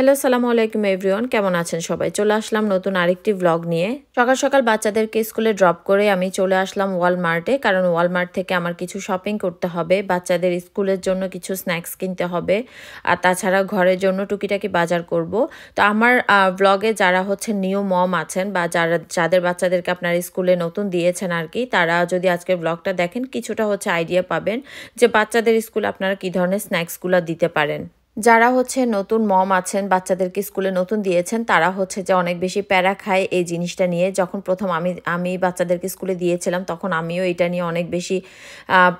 hello সালাম আলাইকুম everyone কেমন আছেন সবাই চলে আসলাম নতুন আরেকটি ব্লগ নিয়ে সকাল সকাল বাচ্চাদেরকে স্কুলে ড্রপ করে আমি চলে আসলাম ওয়ালমার্টে কারণ ওয়ালমার্ট থেকে আমার কিছু শপিং করতে হবে বাচ্চাদের স্কুলের জন্য কিছু স্ন্যাক্স কিনতে হবে আর তাছাড়া ঘরের জন্য টুকিটাকি বাজার করব তো আমার ব্লগে যারা হচ্ছে নিউ মম আছেন বা যারা যাদের বাচ্চাদেরকে আপনার স্কুলে নতুন দিয়েছেন আর কি তারা যদি আজকের ব্লগটা দেখেন কিছুটা হচ্ছে আইডিয়া পাবেন যে বাচ্চাদের স্কুলে আপনারা কী ধরনের স্ন্যাক্সগুলো দিতে পারেন যারা হচ্ছে নতুন মম আছেন বাচ্চাদেরকে স্কুলে নতুন দিয়েছেন তারা হচ্ছে যে অনেক বেশি প্যারা খায় এই জিনিসটা নিয়ে যখন প্রথম আমি আমি বাচ্চাদেরকে স্কুলে দিয়েছিলাম তখন আমিও এটা নিয়ে অনেক বেশি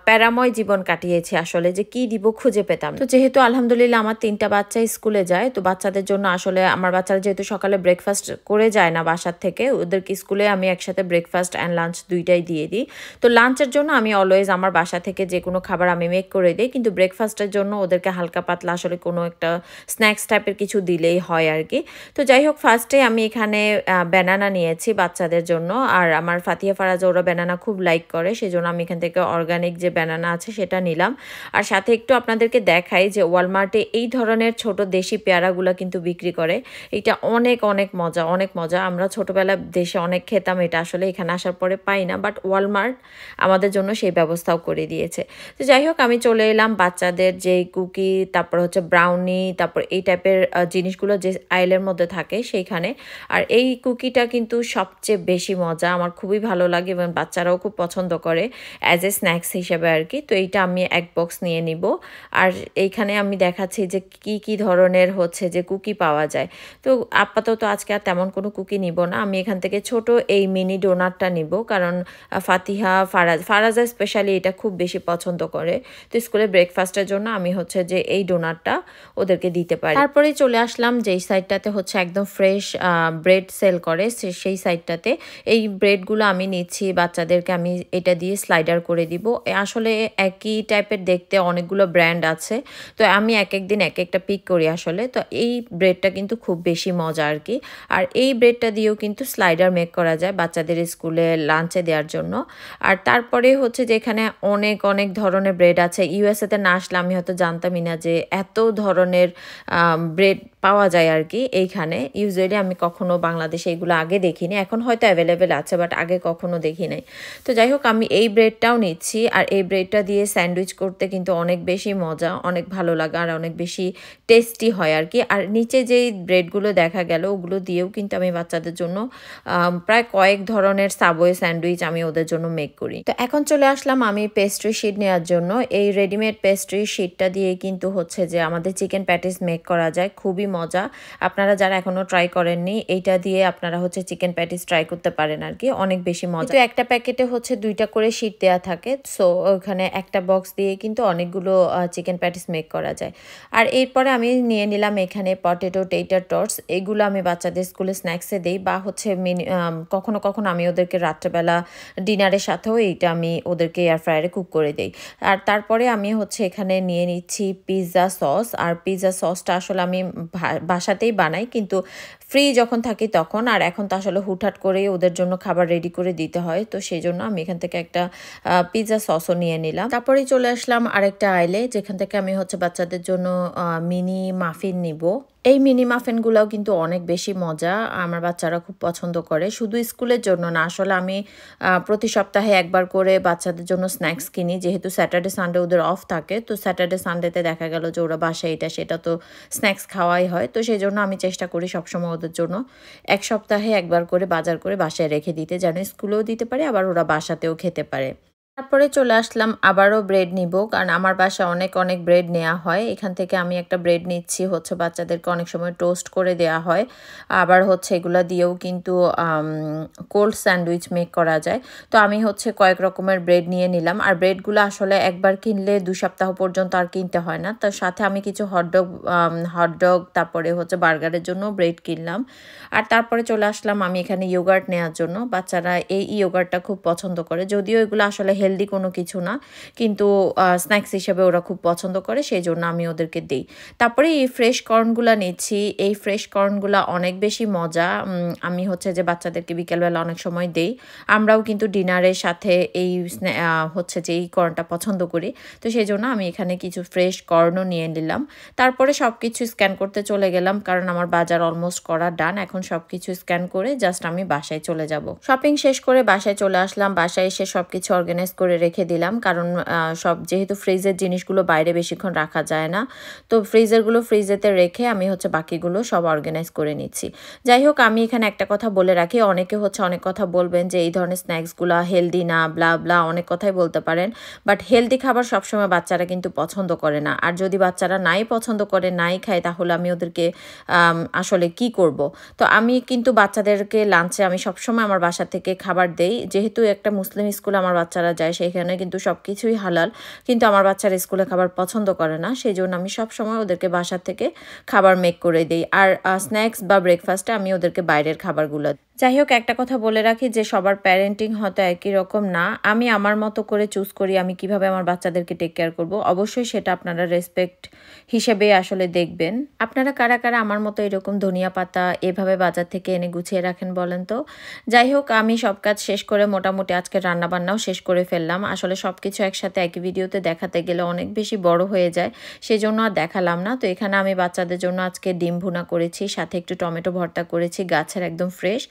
প্যারাময় জীবন কাটিয়েছি আসলে যে কি দিব খুঁজে পেতাম তো যেহেতু আলহামদুলিল্লাহ আমার তিনটা বাচ্চা স্কুলে যায় তো বাচ্চাদের জন্য আসলে আমার বাচ্চারা যেহেতু সকালে ব্রেকফাস্ট করে যায় না বাসার থেকে ওদেরকে স্কুলে আমি একসাথে ব্রেকফাস্ট অ্যান্ড লাঞ্চ দুইটাই দিয়ে দিই তো লাঞ্চের জন্য আমি অলওয়েজ আমার বাসা থেকে যে কোনো খাবার আমি মেক করে দিই কিন্তু ব্রেকফাস্টের জন্য ওদেরকে হালকা পাতলা আসলে কোনো একটা স্ন্যাক্স টাইপের কিছু দিলেই হয় আর কি তো যাই হোক ফার্স্টে আমি এখানে ব্যানানা নিয়েছি বাচ্চাদের জন্য আর আমার ফাতিয়া ফারাজ ওরা ব্যানানা খুব লাইক করে সেই জন্য আমি এখান থেকে অর্গানিক যে ব্যানানা আছে সেটা নিলাম আর সাথে একটু আপনাদেরকে দেখাই যে ওয়ালমার্টে এই ধরনের ছোট দেশি পেয়ারাগুলো কিন্তু বিক্রি করে এটা অনেক অনেক মজা অনেক মজা আমরা ছোটোবেলা দেশে অনেক খেতাম এটা আসলে এখানে আসার পরে পাই না বাট ওয়ালমার্ট আমাদের জন্য সেই ব্যবস্থাও করে দিয়েছে তো যাই হোক আমি চলে এলাম বাচ্চাদের যে কুকি তারপর হচ্ছে ব্রাউনি তারপর এই টাইপের জিনিসগুলো যে আইলের মধ্যে থাকে সেইখানে আর এই কুকিটা কিন্তু সবচেয়ে বেশি মজা আমার খুবই ভালো লাগে এবং বাচ্চারাও খুব পছন্দ করে অ্যাজ এ স্ন্যাক্স হিসেবে আর কি তো এইটা আমি এক বক্স নিয়ে নিব আর এইখানে আমি দেখাচ্ছি যে কি কি ধরনের হচ্ছে যে কুকি পাওয়া যায় তো আপাতত আজকে আর তেমন কোনো কুকি নিব না আমি এখান থেকে ছোট এই মিনি ডোনারটা নিব কারণ ফাতিহা ফারাজ ফারাজা স্পেশালি এটা খুব বেশি পছন্দ করে তো স্কুলে ব্রেকফাস্টের জন্য আমি হচ্ছে যে এই ডোনারটা ওদেরকে দিতে পারি তারপরে চলে আসলাম যেই সাইডটাতে হচ্ছে একদম ফ্রেশ ব্রেড সেল করে সেই সাইডটাতে এই ব্রেডগুলো আমি নিচ্ছি বাচ্চাদেরকে আমি এটা দিয়ে স্লাইডার করে দিব আসলে একই টাইপের দেখতে অনেকগুলো ব্র্যান্ড আছে তো আমি এক একদিন এক একটা পিক করি আসলে তো এই ব্রেডটা কিন্তু খুব বেশি মজা আর কি আর এই ব্রেডটা দিয়েও কিন্তু স্লাইডার মেক করা যায় বাচ্চাদের স্কুলে লাঞ্চে দেওয়ার জন্য আর তারপরে হচ্ছে যেখানে অনেক অনেক ধরনের ব্রেড আছে ইউএসএতে না আসলে আমি হয়তো জানতামই না যে এত ধরনের ব্রেড পাওয়া যায় আর কি এইখানে ইউজুয়ালি আমি কখনো বাংলাদেশে এগুলো আগে দেখিনি এখন হয়তো অ্যাভেলেবেল আছে বাট আগে কখনো দেখি নাই তো যাই হোক আমি এই ব্রেডটাও নিচ্ছি আর এই ব্রেডটা দিয়ে স্যান্ডউইচ করতে কিন্তু অনেক বেশি মজা অনেক ভালো লাগে আর অনেক বেশি টেস্টি হয় আর কি আর নিচে যেই ব্রেডগুলো দেখা গেল ওগুলো দিয়েও কিন্তু আমি বাচ্চাদের জন্য প্রায় কয়েক ধরনের সাবওয়ে স্যান্ডউইচ আমি ওদের জন্য মেক করি তো এখন চলে আসলাম আমি পেস্ট্রি শিট নেওয়ার জন্য এই রেডিমেড পেস্ট্রি শিটটা দিয়ে কিন্তু হচ্ছে যে আমার আমাদের চিকেন প্যাটিস মেক করা যায় খুবই মজা আপনারা যারা এখনও ট্রাই করেননি এইটা দিয়ে আপনারা হচ্ছে চিকেন প্যাটিস ট্রাই করতে পারেন আর কি অনেক বেশি মজা তো একটা প্যাকেটে হচ্ছে দুইটা করে শীত দেওয়া থাকে সো ওখানে একটা বক্স দিয়ে কিন্তু অনেকগুলো চিকেন প্যাটিস মেক করা যায় আর এরপরে আমি নিয়ে নিলাম এখানে পটেটো টেটার টর্স এগুলো আমি বাচ্চাদের স্কুলে স্ন্যাক্সে দিই বা হচ্ছে কখনো কখনো আমি ওদেরকে রাত্রেবেলা ডিনারের সাথেও এইটা আমি ওদেরকে এয়ার ফ্রায়ারে কুক করে দিই আর তারপরে আমি হচ্ছে এখানে নিয়ে নিচ্ছি পিৎজা সস সস আর পিৎজা সসটা আসলে আমি বাসাতেই বানাই কিন্তু ফ্রি যখন থাকি তখন আর এখন তো আসলে হুটহাট করে ওদের জন্য খাবার রেডি করে দিতে হয় তো সেই জন্য আমি এখান থেকে একটা পিৎজা সসও নিয়ে নিলাম তারপরেই চলে আসলাম আরেকটা আইলে যেখান থেকে আমি হচ্ছে বাচ্চাদের জন্য মিনি মাফিন নিব এই মিনি মাফিনগুলোও কিন্তু অনেক বেশি মজা আমার বাচ্চারা খুব পছন্দ করে শুধু স্কুলের জন্য না আসলে আমি প্রতি সপ্তাহে একবার করে বাচ্চাদের জন্য স্ন্যাক্স কিনি যেহেতু স্যাটারডে সানডে ওদের অফ থাকে তো স্যাটারডে সানডেতে দেখা গেল যে ওরা বাসায় এটা সেটা তো স্ন্যাক্স খাওয়াই হয় তো সেই জন্য আমি চেষ্টা করি সবসময় আমাদের জন্য এক সপ্তাহে একবার করে বাজার করে বাসায় রেখে দিতে যেন স্কুলেও দিতে পারে আবার ওরা বাসাতেও খেতে পারে তারপরে চলে আসলাম আবারও ব্রেড নিব কারণ আমার বাসা অনেক অনেক ব্রেড নেওয়া হয় এখান থেকে আমি একটা ব্রেড নিচ্ছি হচ্ছে বাচ্চাদেরকে অনেক সময় টোস্ট করে দেয়া হয় আবার হচ্ছে এগুলো দিয়েও কিন্তু কোল্ড স্যান্ডউইচ মেক করা যায় তো আমি হচ্ছে কয়েক রকমের ব্রেড নিয়ে নিলাম আর ব্রেডগুলো আসলে একবার কিনলে দু সপ্তাহ পর্যন্ত আর কিনতে হয় না তার সাথে আমি কিছু হটডগ হটডগ তারপরে হচ্ছে বার্গারের জন্য ব্রেড কিনলাম আর তারপরে চলে আসলাম আমি এখানে ইয়োগার্ট নেওয়ার জন্য বাচ্চারা এই ইয়োগার্টটা খুব পছন্দ করে যদিও এগুলো আসলে হেলদি কোনো কিছু না কিন্তু স্ন্যাক্স হিসেবে ওরা খুব পছন্দ করে সেই জন্য আমি ওদেরকে দিই তারপরে এই ফ্রেশ কর্নগুলো নিচ্ছি এই ফ্রেশ কর্নগুলো অনেক বেশি মজা আমি হচ্ছে যে বাচ্চাদেরকে বিকেলবেলা অনেক সময় দেই আমরাও কিন্তু ডিনারের সাথে এই হচ্ছে যে এই কর্নটা পছন্দ করি তো সেই জন্য আমি এখানে কিছু ফ্রেশ কর্নও নিয়ে নিলাম তারপরে সব কিছু স্ক্যান করতে চলে গেলাম কারণ আমার বাজার অলমোস্ট করা ডান এখন সব কিছু স্ক্যান করে জাস্ট আমি বাসায় চলে যাব শপিং শেষ করে বাসায় চলে আসলাম বাসায় এসে সব কিছু অর্গানাইজ করে রেখে দিলাম কারণ সব যেহেতু ফ্রিজের জিনিসগুলো বাইরে বেশিক্ষণ রাখা যায় না তো ফ্রিজেরগুলো ফ্রিজেতে রেখে আমি হচ্ছে বাকিগুলো সব অর্গানাইজ করে নিচ্ছি যাই হোক আমি এখানে একটা কথা বলে রাখি অনেকে হচ্ছে অনেক কথা বলবেন যে এই ধরনের স্ন্যাক্সগুলো হেলদি না ব্লা ব্লা অনেক কথাই বলতে পারেন বাট হেলদি খাবার সবসময় বাচ্চারা কিন্তু পছন্দ করে না আর যদি বাচ্চারা নাই পছন্দ করে নাই খায় তাহলে আমি ওদেরকে আসলে কি করব তো আমি কিন্তু বাচ্চাদেরকে লাঞ্চে আমি সবসময় আমার বাসা থেকে খাবার দেই যেহেতু একটা মুসলিম স্কুল আমার বাচ্চারা যায় সেখানে কিন্তু সব কিছুই হালাল কিন্তু আমার বাচ্চারা স্কুলে খাবার পছন্দ করে না সেই জন্য আমি সবসময় ওদেরকে বাসা থেকে খাবার মেক করে দিই আর স্ন্যাক্স বা ব্রেকফাস্টে আমি ওদেরকে বাইরের খাবারগুলো যাই হোক একটা কথা বলে রাখি যে সবার প্যারেন্টিং হয়তো একই রকম না আমি আমার মতো করে চুজ করি আমি কিভাবে আমার বাচ্চাদেরকে টেক কেয়ার করব অবশ্যই সেটা আপনারা রেসপেক্ট হিসেবে আসলে দেখবেন আপনারা কারা কারা আমার মতো এরকম ধনিয়া পাতা এভাবে বাজার থেকে এনে গুছিয়ে রাখেন বলেন তো যাই হোক আমি সব কাজ শেষ করে মোটামুটি আজকে রান্নাবান্নাও শেষ করে ফেললাম আসলে সব কিছু একসাথে একই ভিডিওতে দেখাতে গেলে অনেক বেশি বড় হয়ে যায় সেই জন্য আর দেখালাম না তো এখানে আমি বাচ্চাদের জন্য আজকে ডিম ভুনা করেছি সাথে একটু টমেটো ভর্তা করেছি গাছের একদম ফ্রেশ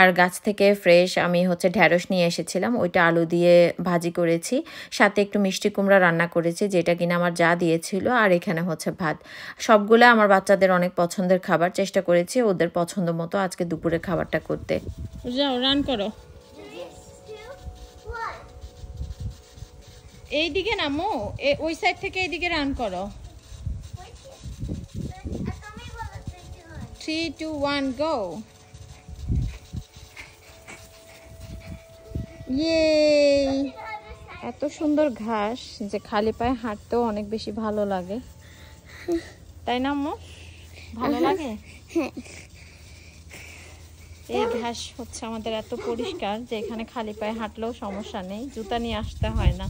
আর গাছ থেকে ফ্রেশ আমি হচ্ছে ঢ্যাঁড়স নিয়ে এসেছিলাম ওইটা আলু দিয়ে ভাজি করেছি সাথে একটু মিষ্টি কুমড়া রান্না করেছি যেটা কিনা আমার যা দিয়েছিল আর এখানে হচ্ছে ভাত সবগুলো আমার বাচ্চাদের অনেক পছন্দের খাবার চেষ্টা করেছি ওদের পছন্দ মতো আজকে দুপুরে খাবারটা করতে যাও রান করো এইদিকে নামো ওই সাইড থেকে এইদিকে রান করো থ্রি টু ওয়ান গো ইয়ে এত সুন্দর ঘাস যে খালি পায়ে হাঁটতেও অনেক বেশি ভালো লাগে তাই না আম্মু ভালো লাগে এই ঘাস হচ্ছে আমাদের এত পরিষ্কার যে এখানে খালি পায়ে হাঁটলেও সমস্যা নেই জুতা নিয়ে আসতে হয় না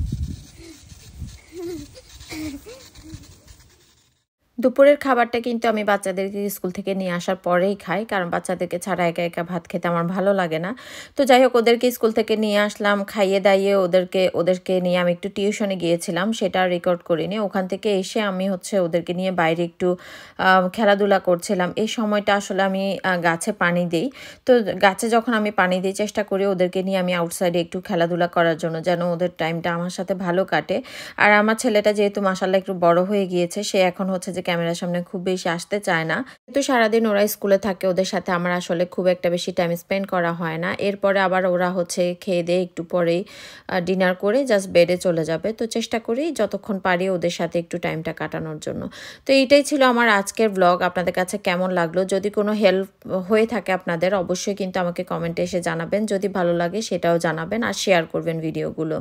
দুপুরের খাবারটা কিন্তু আমি বাচ্চাদেরকে স্কুল থেকে নিয়ে আসার পরেই খাই কারণ বাচ্চাদেরকে ছাড়া একা একা ভাত খেতে আমার ভালো লাগে না তো যাই হোক ওদেরকে স্কুল থেকে নিয়ে আসলাম খাইয়ে দাইয়ে ওদেরকে ওদেরকে নিয়ে আমি একটু টিউশনে গিয়েছিলাম সেটা রেকর্ড করিনি ওখান থেকে এসে আমি হচ্ছে ওদেরকে নিয়ে বাইরে একটু খেলাধুলা করছিলাম এই সময়টা আসলে আমি গাছে পানি দিই তো গাছে যখন আমি পানি দিই চেষ্টা করি ওদেরকে নিয়ে আমি আউটসাইডে একটু খেলাধুলা করার জন্য যেন ওদের টাইমটা আমার সাথে ভালো কাটে আর আমার ছেলেটা যেহেতু মাসাল্লাহ একটু বড় হয়ে গিয়েছে সে এখন হচ্ছে যে যে ক্যামেরার সামনে খুব বেশি আসতে চায় না কিন্তু সারাদিন ওরা স্কুলে থাকে ওদের সাথে আমার আসলে খুব একটা বেশি টাইম স্পেন্ড করা হয় না এরপরে আবার ওরা হচ্ছে খেয়ে দিয়ে একটু পরেই ডিনার করে জাস্ট বেডে চলে যাবে তো চেষ্টা করি যতক্ষণ পারি ওদের সাথে একটু টাইমটা কাটানোর জন্য তো এইটাই ছিল আমার আজকের ব্লগ আপনাদের কাছে কেমন লাগলো যদি কোনো হেল্প হয়ে থাকে আপনাদের অবশ্যই কিন্তু আমাকে কমেন্টে এসে জানাবেন যদি ভালো লাগে সেটাও জানাবেন আর শেয়ার করবেন ভিডিওগুলো